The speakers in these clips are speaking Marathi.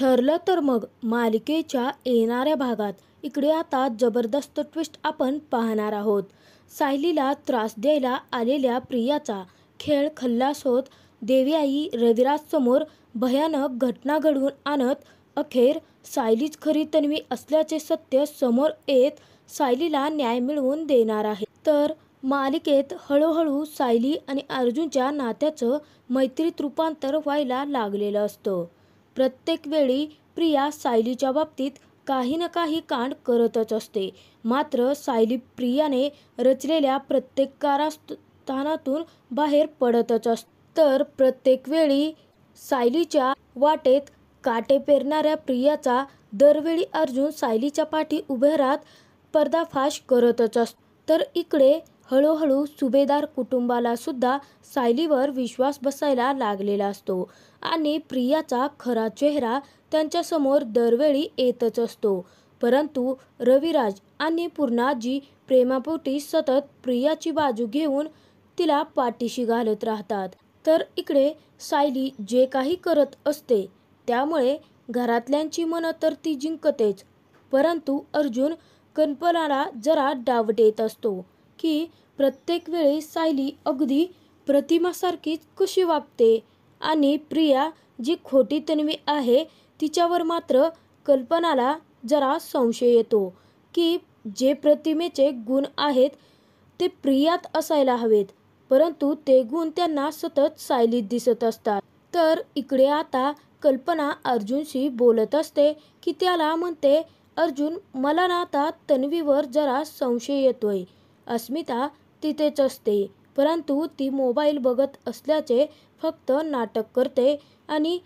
ठरलं तर मग मालिकेच्या येणाऱ्या भागात इकडे आता जबरदस्त ट्विस्ट आपण पाहणार आहोत सायलीला त्रास द्यायला आलेल्या प्रियाचा खेळ खल्लास होत देवी आई रविराजसमोर भयानक घटना घडवून आणत अखेर सायलीच खरी तन्वी असल्याचे सत्य समोर येत सायलीला न्याय मिळवून देणार आहे तर मालिकेत हळूहळू सायली आणि अर्जुनच्या नात्याचं मैत्रीत रूपांतर व्हायला लागलेलं असतं प्रत्येक वेळी प्रिया सायलीच्या बाबतीत काही ना काही कांड करतच असते मात्र सायली प्रियाने रचलेल्या प्रत्येक कारस्थानातून बाहेर पडतच अस तर प्रत्येक वेळी सायलीच्या वाटेत काटे पेरणाऱ्या प्रियाचा दरवेळी अर्जुन सायलीच्या पाठी उभे राहत पर्दाफाश करतच असत तर इकडे हळूहळू सुभेदार कुटुंबाला सुद्धा सायलीवर विश्वास बसायला लागलेला असतो आणि प्रियाचा खरा चेहरा त्यांच्यासमोर दरवेळी येतच असतो परंतु रविराज आणि पूर्णाजी प्रेमापोटी सतत प्रियाची बाजू घेऊन तिला पाठीशी घालत राहतात तर इकडे सायली जे काही करत असते त्यामुळे घरातल्यांची मनं तर ती जिंकतेच परंतु अर्जुन कल्पनाला जरा डावट येत असतो की प्रत्येक वेळी सायली अगदी प्रतिमासारखीच कशी वागते आणि प्रिया जी खोटी तन्वी आहे तिच्यावर मात्र कल्पनाला जरा संशय येतो की जे प्रतिमेचे गुण आहेत ते प्रियात असायला हवेत परंतु ते गुण त्यांना सतत सायलीत दिसत असतात तर इकडे आता कल्पना अर्जुनशी बोलत असते की त्याला म्हणते अर्जुन मला ना आता तन्वीवर जरा संशय येतोय अस्मिता तिथेच असते परंतु ती मोबाईल बघत असल्याचे फक्त नाटक करते आणि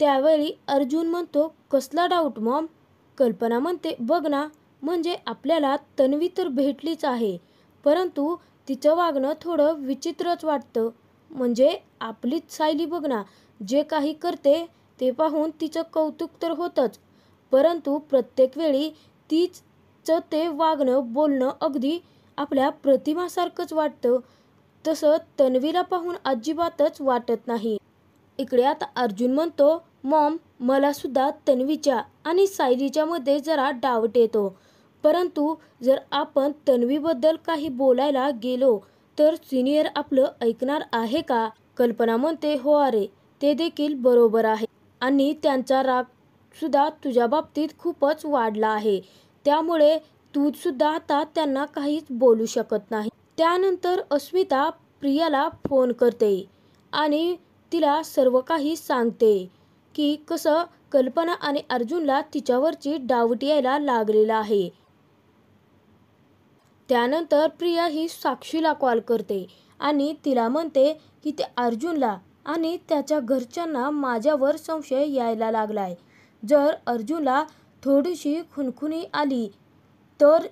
त्यावेळी अर्जुन म्हणतो कसला डाऊट मॉम कल्पना म्हणते बघ ना म्हणजे आपल्याला तन्वी तर भेटलीच आहे परंतु तिचं वागणं थोडं विचित्रच वाटतं म्हणजे आपलीच सायली बघ ना जे काही करते ते पाहून तिचं कौतुक तर होतंच परंतु प्रत्येक वेळी तीच ते वागणं बोलणं अगदी आपल्या प्रतिमासारखंच वाटतं तसं तन्वीला पाहून अजिबातच वाटत नाही इकडे आता अर्जुन म्हणतो मॉम मला सुद्धा तन्वीच्या आणि सायलीच्या मध्ये जरा डावट येतो परंतु जर आपण तन्वीबद्दल काही बोलायला गेलो तर सिनियर आपलं ऐकणार आहे का कल्पना म्हणते हो अरे ते देखील बरोबर आहे आणि त्यांचा राग सुद्धा तुझ्या बाबतीत खूपच वाढला आहे त्यामुळे सुद्धा आता त्यांना काहीच बोलू शकत नाही त्यानंतर अस्मिता प्रियाला फोन करते आणि तिला सर्व काही सांगते की कसं कल्पना आणि अर्जुनला तिच्यावरची डावट यायला लागलेला आहे त्यानंतर प्रिया ही साक्षीला कॉल करते आणि तिला म्हणते की ते अर्जुनला आणि त्याच्या घरच्यांना माझ्यावर संशय यायला लागलाय जर अर्जुनला थोडीशी खुनखुनी आली तर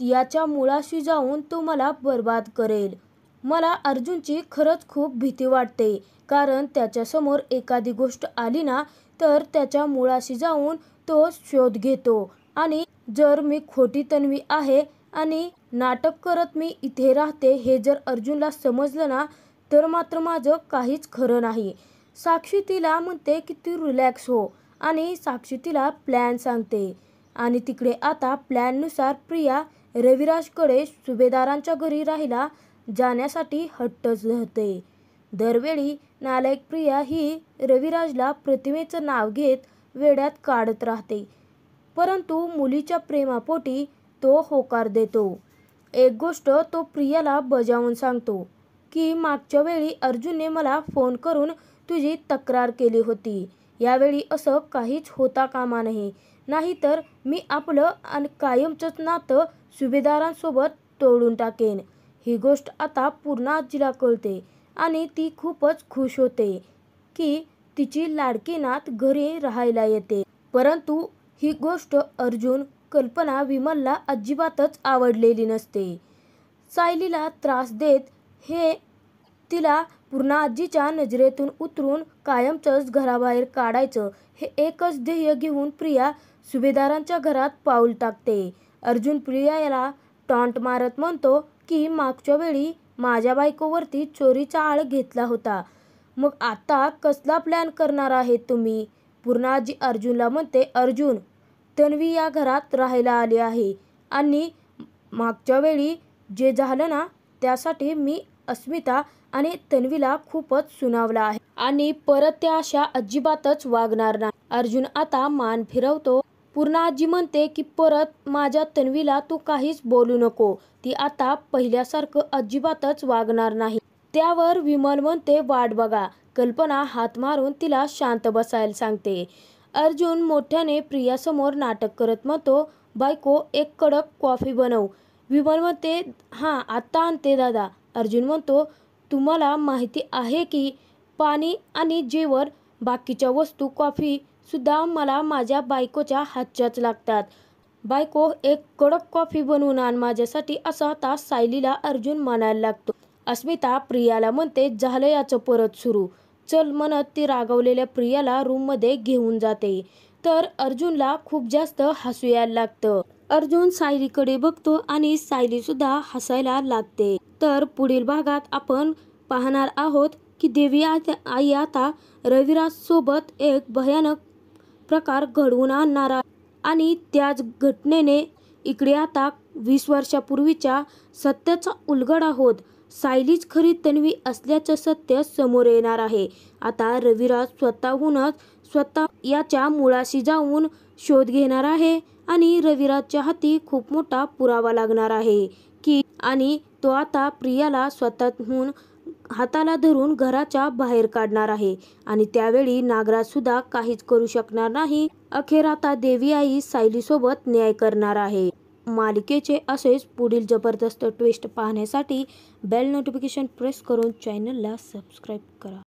याच्या मुळाशी जाऊन तो मला बर्बाद करेल मला अर्जुनची खरंच खूप भीती वाटते कारण त्याच्यासमोर एखादी गोष्ट आली ना तर त्याच्या मुळाशी जाऊन तो शोध घेतो आणि जर मी खोटी तन्वी आहे आणि नाटक करत मी इथे राहते हे जर अर्जुनला समजलं ना तर मात्र माझं काहीच खरं नाही साक्षी तिला म्हणते की तू रिलॅक्स हो आणि साक्षी तिला प्लॅन सांगते आणि तिकडे आता प्लॅननुसार प्रिया रविराजकडे सुभेदारांच्या घरी राहिला जाण्यासाठी हट्ट धरते दरवेळी नालायक प्रिया ही रविराजला प्रतिमेचं नाव घेत वेड्यात काढत राहते परंतु मुलीच्या प्रेमापोटी तो होकार देतो एक गोष्ट तो प्रियाला बजावून सांगतो की मागच्या वेळी अर्जुनने मला फोन करून तुझी तक्रार केली होती यावेळी असं काहीच होता कामा नाही नाही तर मी आपलं आणि कायमचंच नातं सुभेदारांसोबत तोडून टाकेन ही गोष्ट आता पूर्ण आजीला कळते आणि ती खूपच खुश होते की तिची लाडकी नात घरी राहायला येते परंतु ही गोष्ट अर्जुन कल्पना विमलला अजिबातच आवडलेली नसते सायलीला त्रास देत हे तिला पूर्णा आजीच्या नजरेतून उतरून कायमचंच घराबाहेर काढायचं हे एकच ध्येय घेऊन प्रिया सुभेदारांच्या घरात पाऊल टाकते अर्जुन प्रियाला टॉन्ट मारत म्हणतो की मागच्या वेळी माझ्या बायकोवरती चोरीचा आळ घेतला होता मग आता कसला प्लॅन करणार आहे तुम्ही पूर्णाजी अर्जुनला म्हणते अर्जुन तन्वी या घरात राहायला आली आहे आणि मागच्या वेळी जे झालं ना त्यासाठी मी अस्मिता आणि तन्वीला खूपच सुनावला आहे आणि परत त्या अशा अजिबातच वागणार नाही अर्जुन आता मान फिरवतो पूर्ण आजी म्हणते की परत माझ्या तन्वीला तू काहीच बोलू नको ती आता पहिल्यासारखं अजिबातच वागणार नाही त्यावर विमल म्हणते वाट बघा कल्पना हात मारून तिला शांत बसायला सांगते अर्जुन मोठ्याने प्रियासमोर नाटक करत म्हणतो बायको एक कडक कॉफी बनव विमल म्हणते हां आत्ता आणते दादा अर्जुन म्हणतो तुम्हाला माहिती आहे की पाणी आणि जेवण बाकीच्या वस्तू कॉफी सुद्धा मला माझ्या बायकोच्या हातच्याच लागतात बायको एक कडक कॉफी बनवून आण माझ्यासाठी असा आता सायलीला अर्जुन म्हणायला लागतो अस्मिता प्रियाला म्हणते झालं याचं परत सुरू चल म्हणत ती रागवलेल्या प्रियाला रूममध्ये घेऊन जाते तर अर्जुनला खूप जास्त हसू यायला लागतं अर्जुन सायलीकडे बघतो आणि सायलीसुद्धा हसायला लागते तर पुढील भागात आपण पाहणार आहोत की देवी आई आता सोबत एक भयानक प्रकार घडवून आणणार आणि त्याच घटनेने इकडे आता वीस वर्षापूर्वीच्या सत्याचा उलगड आहोत सायलीच खरी तन्वी असल्याचं सत्य समोर येणार आहे आता रविराज स्वतःहूनच स्वतः याच्या मुळाशी जाऊन शोध घेणार आहे आणि रविराजच्या हाती खूप मोठा पुरावा लागणार आहे की आणि तो आता प्रियाला स्वतःहून हाताला धरून घराच्या बाहेर काढणार आहे आणि त्यावेळी नागराज सुद्धा काहीच करू शकणार नाही अखेर आता देवी आई सायलीसोबत न्याय करणार आहे मालिकेचे असेच पुढील जबरदस्त ट्विस्ट पाहण्यासाठी बेल नोटिफिकेशन प्रेस करून चॅनलला सबस्क्राईब करा